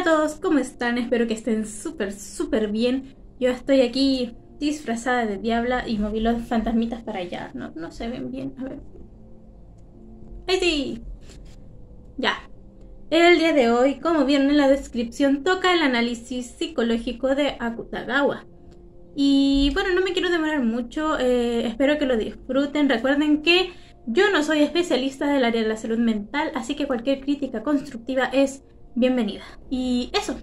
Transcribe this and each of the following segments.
Hola a todos, ¿cómo están? Espero que estén súper, súper bien. Yo estoy aquí disfrazada de diabla y moví los fantasmitas para allá. No, no se ven bien, a ver. ¡Ahí sí! Ya. El día de hoy, como vieron en la descripción, toca el análisis psicológico de Akutagawa. Y bueno, no me quiero demorar mucho, eh, espero que lo disfruten. Recuerden que yo no soy especialista del área de la salud mental, así que cualquier crítica constructiva es bienvenida. Y eso,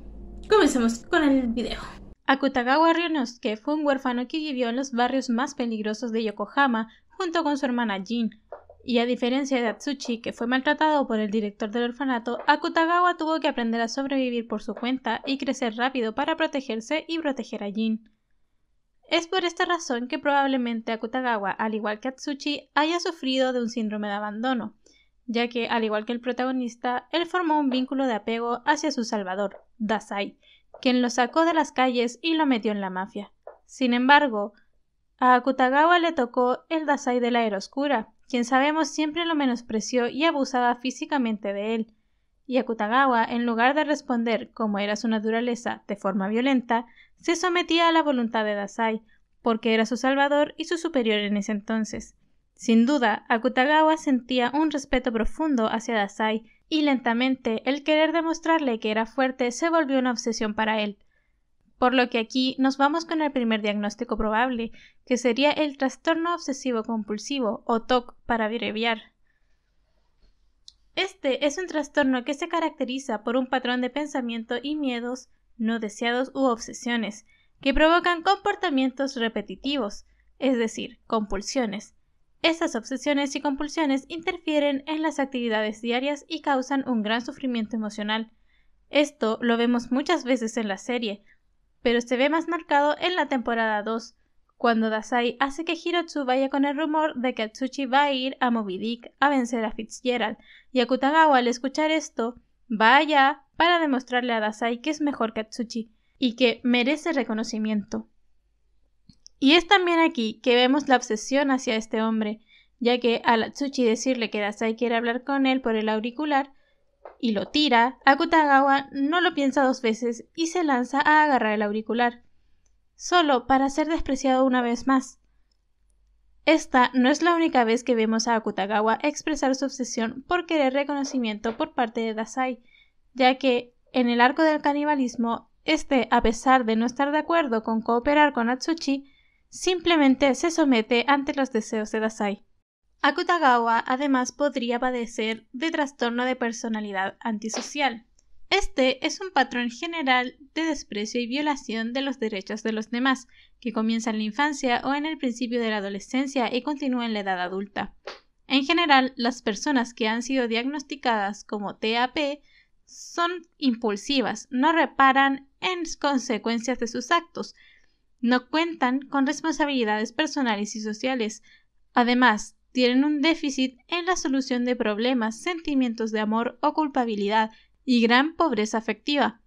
comencemos con el video. Akutagawa Ryunosuke fue un huérfano que vivió en los barrios más peligrosos de Yokohama junto con su hermana Jin. Y a diferencia de Atsuchi, que fue maltratado por el director del orfanato, Akutagawa tuvo que aprender a sobrevivir por su cuenta y crecer rápido para protegerse y proteger a Jin. Es por esta razón que probablemente Akutagawa, al igual que Atsuchi, haya sufrido de un síndrome de abandono, ya que, al igual que el protagonista, él formó un vínculo de apego hacia su salvador, Dasai, quien lo sacó de las calles y lo metió en la mafia. Sin embargo, a Akutagawa le tocó el Dasai de la Era Oscura, quien sabemos siempre lo menospreció y abusaba físicamente de él. Y Akutagawa, en lugar de responder, como era su naturaleza, de forma violenta, se sometía a la voluntad de Dasai, porque era su salvador y su superior en ese entonces. Sin duda, Akutagawa sentía un respeto profundo hacia Dasai y lentamente el querer demostrarle que era fuerte se volvió una obsesión para él. Por lo que aquí nos vamos con el primer diagnóstico probable, que sería el trastorno obsesivo compulsivo, o TOC para abreviar. Este es un trastorno que se caracteriza por un patrón de pensamiento y miedos no deseados u obsesiones, que provocan comportamientos repetitivos, es decir, compulsiones, esas obsesiones y compulsiones interfieren en las actividades diarias y causan un gran sufrimiento emocional. Esto lo vemos muchas veces en la serie, pero se ve más marcado en la temporada 2, cuando Dasai hace que Hirotsu vaya con el rumor de que Atsuchi va a ir a Moby Dick a vencer a Fitzgerald, y Akutagawa al escuchar esto va allá para demostrarle a Dasai que es mejor que Atsuchi y que merece reconocimiento. Y es también aquí que vemos la obsesión hacia este hombre, ya que al Atsuchi decirle que Dasai quiere hablar con él por el auricular y lo tira, Akutagawa no lo piensa dos veces y se lanza a agarrar el auricular, solo para ser despreciado una vez más. Esta no es la única vez que vemos a Akutagawa expresar su obsesión por querer reconocimiento por parte de Dasai, ya que en el arco del canibalismo, este, a pesar de no estar de acuerdo con cooperar con Atsuchi, simplemente se somete ante los deseos de Dasai. Akutagawa además podría padecer de trastorno de personalidad antisocial. Este es un patrón general de desprecio y violación de los derechos de los demás, que comienza en la infancia o en el principio de la adolescencia y continúa en la edad adulta. En general, las personas que han sido diagnosticadas como TAP son impulsivas, no reparan en consecuencias de sus actos, no cuentan con responsabilidades personales y sociales. Además, tienen un déficit en la solución de problemas, sentimientos de amor o culpabilidad y gran pobreza afectiva.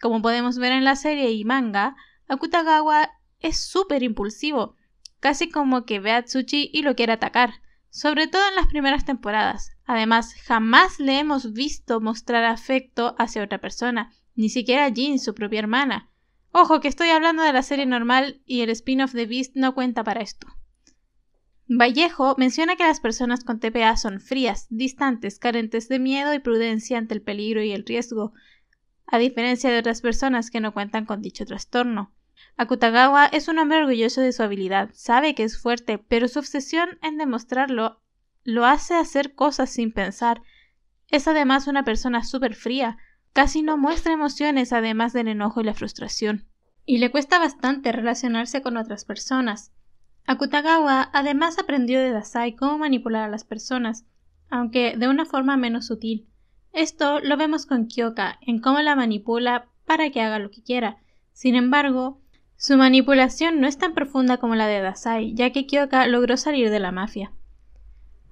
Como podemos ver en la serie y manga, Akutagawa es súper impulsivo, casi como que ve a Tsuchi y lo quiere atacar, sobre todo en las primeras temporadas. Además, jamás le hemos visto mostrar afecto hacia otra persona, ni siquiera a Jin, su propia hermana. Ojo, que estoy hablando de la serie normal y el spin-off de Beast no cuenta para esto. Vallejo menciona que las personas con TPA son frías, distantes, carentes de miedo y prudencia ante el peligro y el riesgo, a diferencia de otras personas que no cuentan con dicho trastorno. Akutagawa es un hombre orgulloso de su habilidad, sabe que es fuerte, pero su obsesión en demostrarlo lo hace hacer cosas sin pensar. Es además una persona súper fría, Casi no muestra emociones además del enojo y la frustración. Y le cuesta bastante relacionarse con otras personas. Akutagawa además aprendió de Dasai cómo manipular a las personas, aunque de una forma menos sutil. Esto lo vemos con Kyoka, en cómo la manipula para que haga lo que quiera. Sin embargo, su manipulación no es tan profunda como la de Dasai, ya que Kyoka logró salir de la mafia.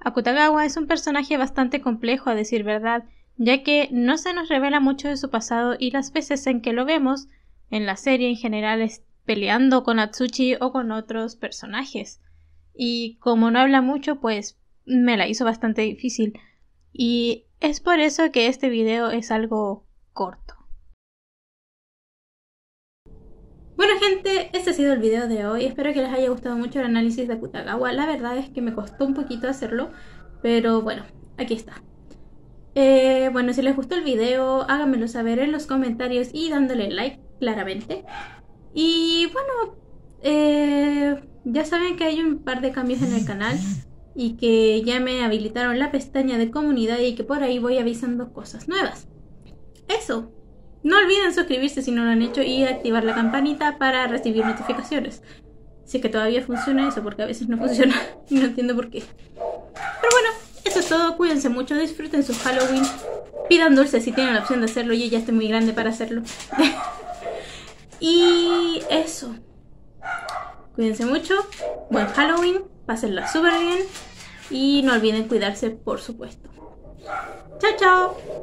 Akutagawa es un personaje bastante complejo, a decir verdad, ya que no se nos revela mucho de su pasado y las veces en que lo vemos en la serie en general es peleando con Atsuchi o con otros personajes. Y como no habla mucho, pues me la hizo bastante difícil. Y es por eso que este video es algo corto. Bueno gente, este ha sido el video de hoy. Espero que les haya gustado mucho el análisis de Akutagawa. La verdad es que me costó un poquito hacerlo, pero bueno, aquí está. Eh, bueno, si les gustó el video, háganmelo saber en los comentarios y dándole like, claramente. Y bueno, eh, ya saben que hay un par de cambios en el canal y que ya me habilitaron la pestaña de comunidad y que por ahí voy avisando cosas nuevas. Eso. No olviden suscribirse si no lo han hecho y activar la campanita para recibir notificaciones. Si es que todavía funciona eso, porque a veces no funciona y no entiendo por qué. Pero bueno, eso es todo, cuídense mucho, disfruten su Halloween, pidan dulces si tienen la opción de hacerlo, y ya estoy muy grande para hacerlo. y eso. Cuídense mucho, buen Halloween, pásenla súper bien y no olviden cuidarse, por supuesto. ¡Chao, chao!